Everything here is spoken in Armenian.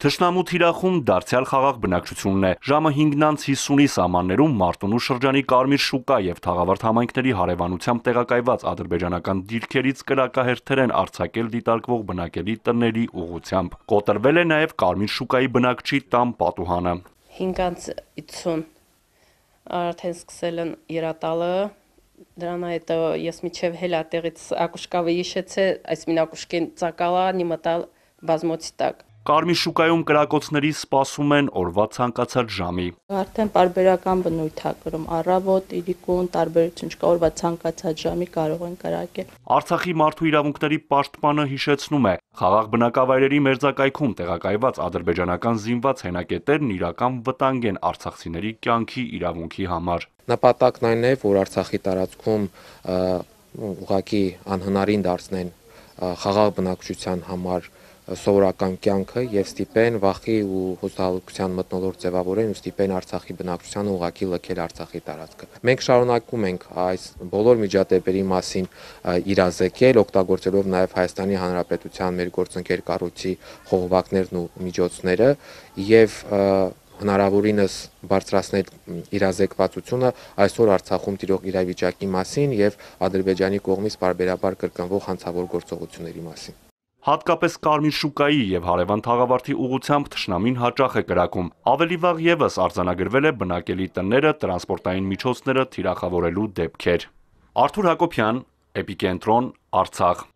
Թշնամու թիրախում դարձյալ խաղաղ բնակչությունն է։ Ժամը 5:50-ի սահմաններում Մարտունու շրջանի Կարմիր շուկա եւ Թաղավարտ համայնքների հարևանությամբ տեղակայված ադրբեջանական դիրքերից կրակահերթերեն արցակել դիտարկվող բնակելի տների ուղությամբ։ Կոտրվել է նաեւ Կարմիր շուկայի բնակչի տան պատուհանը։ 5:50 արդեն սկսել են երատալը դրան այդ ես միջև հելա տեղից ակուշկավը իշեցե այս մին ակուշկեն ցակալա նիմտալ բազմոցի տակ Կարմիր շուկայում կրակոցների սպասում են օրվա ցանկացած ժամի։ Արդեն parberakan բնույթ է կրում՝ առավոտ, իրիկուն, տարբերություն չկա, օրվա ցանկացած ժամի կարող են կրակել։ Արցախի մարդու իրավունքների պաշտպանը հիշեցնում է, խաղաղ բնակավայրերի մերձակայքում տեղակայված ադրբեջանական զինված հենակետերն իրական վտանգ են արցախցիների կյանքի իրավունքի համար։ Նպատակն այն է, որ Արցախի տարածքում ուղակի անհնարին դարձնեն խաղաղ բնակչության համար սովորական կյանքը եւ ստիպեն վախի ու հուսալուկության մտնոլորտ ձևավորեն ու ստիպեն Արցախի բնակչությանը ուղակի լքել Արցախի տարածքը։ Մենք շարունակում ենք այս բոլոր միջադեպերի մասին իրազեկել, օգտագործելով նաեւ Հայաստանի Հանրապետության մեր գործընկեր կառույցի խողովակներն ու միջոցները եւ հնարավորինս բարձրացնել իրազեկվածությունը այսօր Արցախում տիրող իրավիճակի մասին եւ Ադրբեջանի կողմից բարբերաբար կրկնվող հանցավոր գործողությունների մասին։ Հատկապես Կարմիր շուկայի եւ Հարևան թաղավարտի ուղղությամբ թշնամին հաճախ է կրակում։ Ավելի վաղ ևս արձանագրվել է բնակելի տները տրանսպորտային միջոցները թիրախավորելու դեպքեր։ Արթուր Հակոբյան, Էպիկենտրոն, Արցախ։